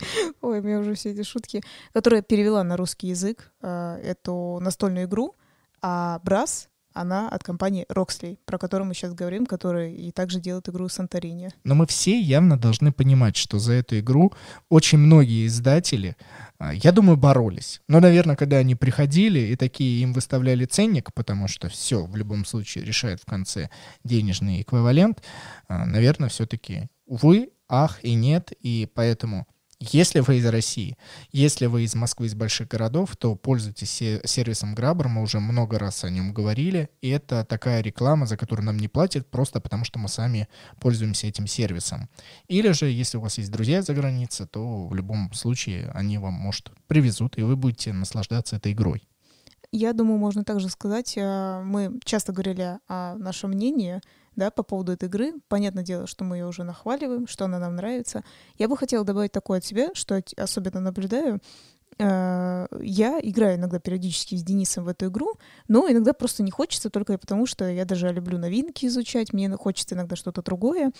B: Ой, у меня уже все эти шутки. Которая перевела на русский язык э, эту настольную игру, а Брас, она от компании Roxley, про которую мы сейчас говорим, которая и также делает игру Санторини.
A: Но мы все явно должны понимать, что за эту игру очень многие издатели а, я думаю, боролись. Но, наверное, когда они приходили и такие им выставляли ценник, потому что все в любом случае решает в конце денежный эквивалент, а, наверное, все-таки увы, ах и нет. И поэтому если вы из России, если вы из Москвы, из больших городов, то пользуйтесь сервисом Grabber, мы уже много раз о нем говорили, и это такая реклама, за которую нам не платят, просто потому что мы сами пользуемся этим сервисом. Или же, если у вас есть друзья за границей, то в любом случае они вам, может, привезут, и вы будете наслаждаться этой игрой.
B: Я думаю, можно также сказать, э, мы часто говорили о нашем мнении, да, по поводу этой игры. Понятное дело, что мы ее уже нахваливаем, что она нам нравится. Я бы хотела добавить такое от себя, что особенно наблюдаю. А, я играю иногда периодически с Денисом в эту игру, но иногда просто не хочется, только потому что я даже люблю новинки изучать, мне хочется иногда что-то другое.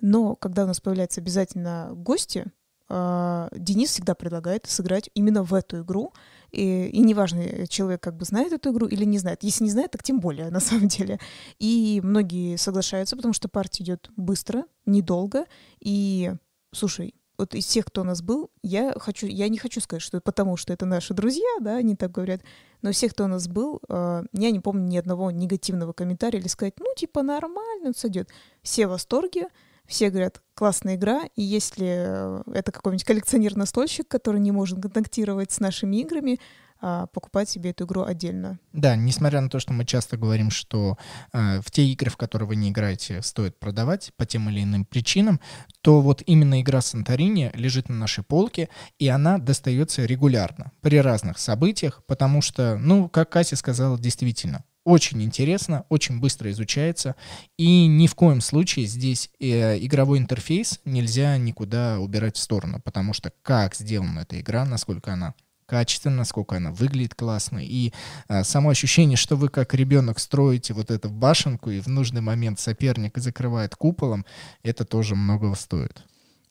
B: Но когда у нас появляются обязательно гости, а, Денис всегда предлагает сыграть именно в эту игру, и, и неважно, э, человек как бы знает эту игру или не знает. Если не знает, так тем более, на самом деле. И многие соглашаются, потому что партия идет быстро, недолго. И, слушай, вот из тех, кто у нас был, я хочу, я не хочу сказать, что потому что это наши друзья, да, они так говорят, но из всех, кто у нас был, э, я не помню ни одного негативного комментария или сказать, ну, типа, нормально, сойдет. Все в восторге, все говорят, классная игра, и если э, это какой-нибудь коллекционер-настольщик, который не может контактировать с нашими играми, а, покупать себе эту игру отдельно.
A: Да, несмотря на то, что мы часто говорим, что э, в те игры, в которые вы не играете, стоит продавать по тем или иным причинам, то вот именно игра Санторини лежит на нашей полке, и она достается регулярно при разных событиях, потому что, ну, как Катя сказала, действительно, очень интересно, очень быстро изучается, и ни в коем случае здесь э, игровой интерфейс нельзя никуда убирать в сторону, потому что как сделана эта игра, насколько она качественно, сколько она выглядит классно. И а, само ощущение, что вы как ребенок строите вот эту башенку, и в нужный момент соперник закрывает куполом, это тоже многого стоит.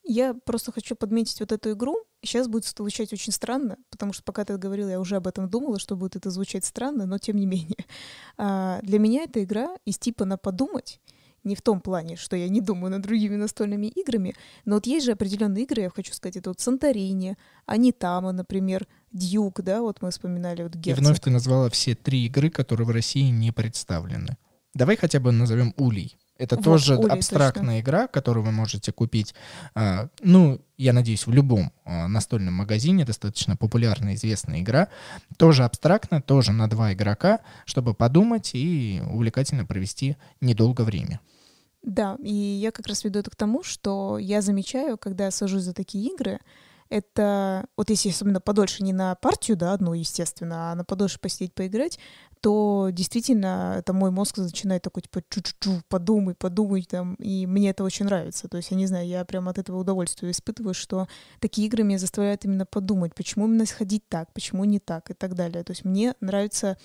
B: Я просто хочу подметить вот эту игру. Сейчас будет это звучать очень странно, потому что пока ты говорила, я уже об этом думала, что будет это звучать странно, но тем не менее. А, для меня эта игра из типа на подумать, не в том плане, что я не думаю над другими настольными играми, но вот есть же определенные игры, я хочу сказать, это вот Санторини, Анитама, например, Дьюк, да, вот мы вспоминали вот Герцог. И вновь
A: ты назвала все три игры, которые в России не представлены. Давай хотя бы назовем Улей. Это вот, тоже Оля, абстрактная точно. игра, которую вы можете купить, а, ну, я надеюсь, в любом а, настольном магазине, достаточно популярная, известная игра, тоже абстрактно, тоже на два игрока, чтобы подумать и увлекательно провести недолго время.
B: Да, и я как раз веду это к тому, что я замечаю, когда я сажусь за такие игры, это вот если особенно подольше не на партию, да, одну, естественно, а на подольше посидеть, поиграть, то действительно это мой мозг начинает такой типа чу-чу-чу, подумай, подумай там, и мне это очень нравится. То есть я не знаю, я прям от этого удовольствия испытываю, что такие игры меня заставляют именно подумать, почему именно сходить так, почему не так и так далее. То есть мне нравится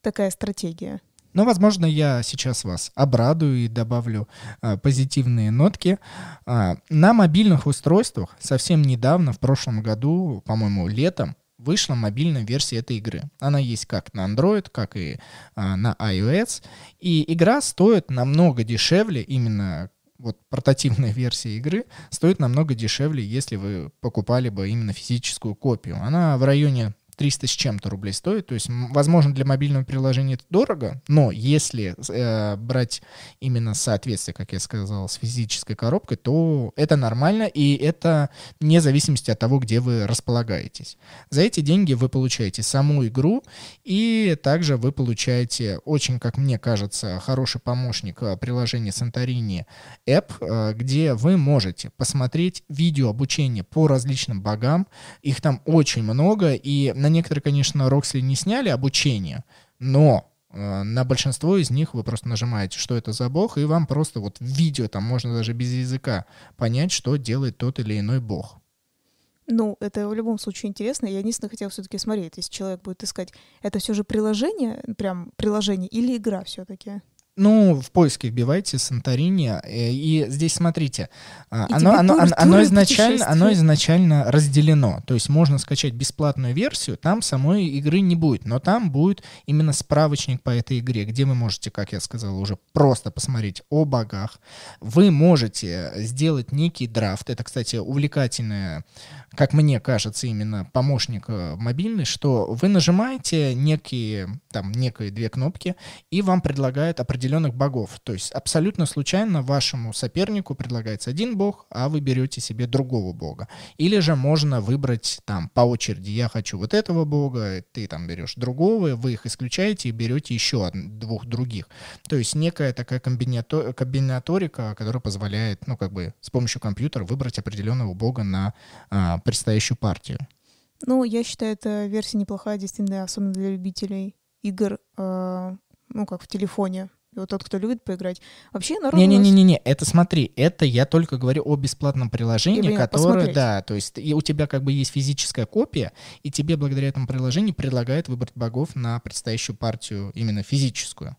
B: такая стратегия.
A: Но, ну, возможно, я сейчас вас обрадую и добавлю а, позитивные нотки. А, на мобильных устройствах совсем недавно, в прошлом году, по-моему, летом, вышла мобильная версия этой игры. Она есть как на Android, как и а, на iOS. И игра стоит намного дешевле, именно вот портативная версия игры стоит намного дешевле, если вы покупали бы именно физическую копию. Она в районе 300 с чем-то рублей стоит. То есть, возможно, для мобильного приложения это дорого, но если э, брать именно соответствие, как я сказал, с физической коробкой, то это нормально, и это вне зависимости от того, где вы располагаетесь. За эти деньги вы получаете саму игру, и также вы получаете очень, как мне кажется, хороший помощник э, приложения Санторини App, э, где вы можете посмотреть видео обучение по различным богам. Их там очень много, и на некоторые, конечно, Роксли не сняли обучение, но э, на большинство из них вы просто нажимаете, что это за бог, и вам просто вот в видео, там можно даже без языка понять, что делает тот или иной бог.
B: Ну, это в любом случае интересно. Я единственное хотела все-таки смотреть, если человек будет искать, это все же приложение, прям приложение или игра все-таки?
A: Ну, в поиске вбивайте Санторини, э, и здесь смотрите, а, и оно, оно, оно, оно, изначально, оно изначально разделено, то есть можно скачать бесплатную версию, там самой игры не будет, но там будет именно справочник по этой игре, где вы можете, как я сказал уже, просто посмотреть о богах, вы можете сделать некий драфт, это, кстати, увлекательное, как мне кажется, именно помощник э, мобильный, что вы нажимаете некие, там, некие две кнопки, и вам предлагают определенные определенных богов. То есть абсолютно случайно вашему сопернику предлагается один бог, а вы берете себе другого бога. Или же можно выбрать там по очереди, я хочу вот этого бога, ты там берешь другого, вы их исключаете и берете еще двух других. То есть некая такая комбинато комбинаторика, которая позволяет, ну как бы с помощью компьютера выбрать определенного бога на а, предстоящую партию.
B: Ну, я считаю, эта версия неплохая, действительно, особенно для любителей игр, э, ну, как в телефоне. Вот тот, кто любит поиграть. Вообще народ... Не-не-не-не,
A: это смотри, это я только говорю о бесплатном приложении, которое, да, то есть и у тебя как бы есть физическая копия, и тебе благодаря этому приложению предлагают выбрать богов на предстоящую партию, именно физическую.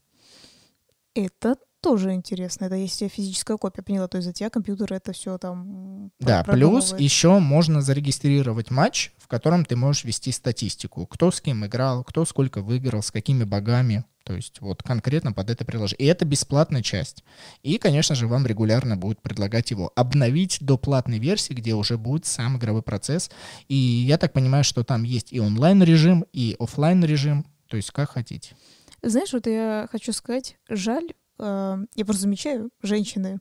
B: Это тоже интересно. Это если физическая копия поняла, то есть за тебя компьютер это все там. Да, плюс
A: еще можно зарегистрировать матч, в котором ты можешь вести статистику, кто с кем играл, кто сколько выиграл, с какими богами. То есть вот конкретно под это приложение. И это бесплатная часть. И, конечно же, вам регулярно будут предлагать его обновить до платной версии, где уже будет сам игровой процесс. И я так понимаю, что там есть и онлайн-режим, и офлайн-режим. То есть как хотите.
B: Знаешь, вот я хочу сказать, жаль, э, я просто замечаю, женщины,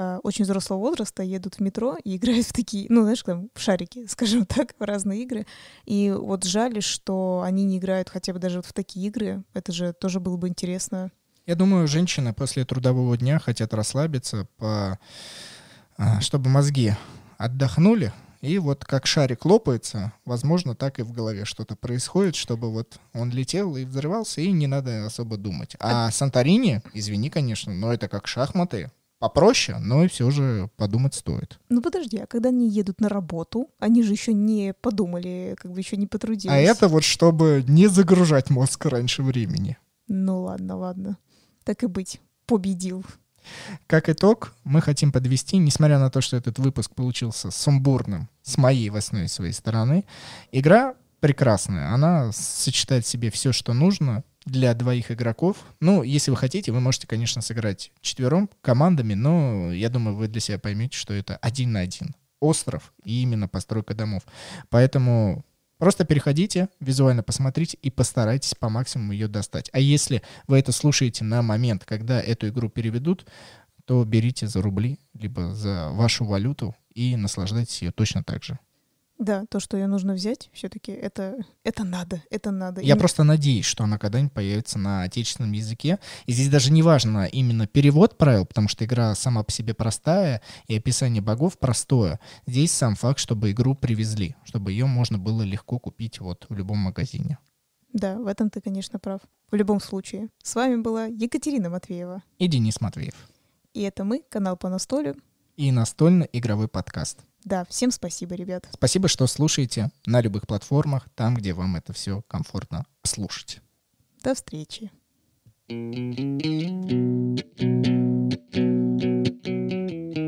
B: Э, очень взрослого возраста едут в метро и играют в такие, ну, знаешь, там, в шарики, скажем так, в разные игры. И вот жаль, что они не играют хотя бы даже вот в такие игры. Это же тоже было бы интересно.
A: Я думаю, женщины после трудового дня хотят расслабиться, по... Э, чтобы мозги отдохнули, и вот как шарик лопается, возможно, так и в голове что-то происходит, чтобы вот он летел и взрывался, и не надо особо думать. А, а Санторини, извини, конечно, но это как шахматы попроще, но и все же подумать стоит.
B: Ну подожди, а когда они едут на работу, они же еще не подумали, как бы еще не потрудились. А это
A: вот чтобы не загружать мозг раньше времени.
B: Ну ладно, ладно. Так и быть, победил.
A: Как итог, мы хотим подвести, несмотря на то, что этот выпуск получился сумбурным с моей восной своей стороны, игра прекрасная. Она сочетает в себе все, что нужно, для двоих игроков. Ну, если вы хотите, вы можете, конечно, сыграть четвером командами, но я думаю, вы для себя поймете, что это один на один остров и именно постройка домов. Поэтому Просто переходите, визуально посмотрите и постарайтесь по максимуму ее достать. А если вы это слушаете на момент, когда эту игру переведут, то берите за рубли, либо за вашу валюту и наслаждайтесь ее точно так же.
B: Да, то, что ее нужно взять, все-таки это, это надо, это надо. Я Им... просто
A: надеюсь, что она когда-нибудь появится на отечественном языке. И здесь даже не важно именно перевод правил, потому что игра сама по себе простая, и описание богов простое. Здесь сам факт, чтобы игру привезли, чтобы ее можно было легко купить вот в любом магазине.
B: Да, в этом ты, конечно, прав. В любом случае. С вами была Екатерина Матвеева.
A: И Денис Матвеев.
B: И это мы, канал по настолю.
A: И настольно-игровой подкаст.
B: Да, всем спасибо, ребят.
A: Спасибо, что слушаете на любых платформах, там, где вам это все комфортно слушать.
B: До встречи. Thank you.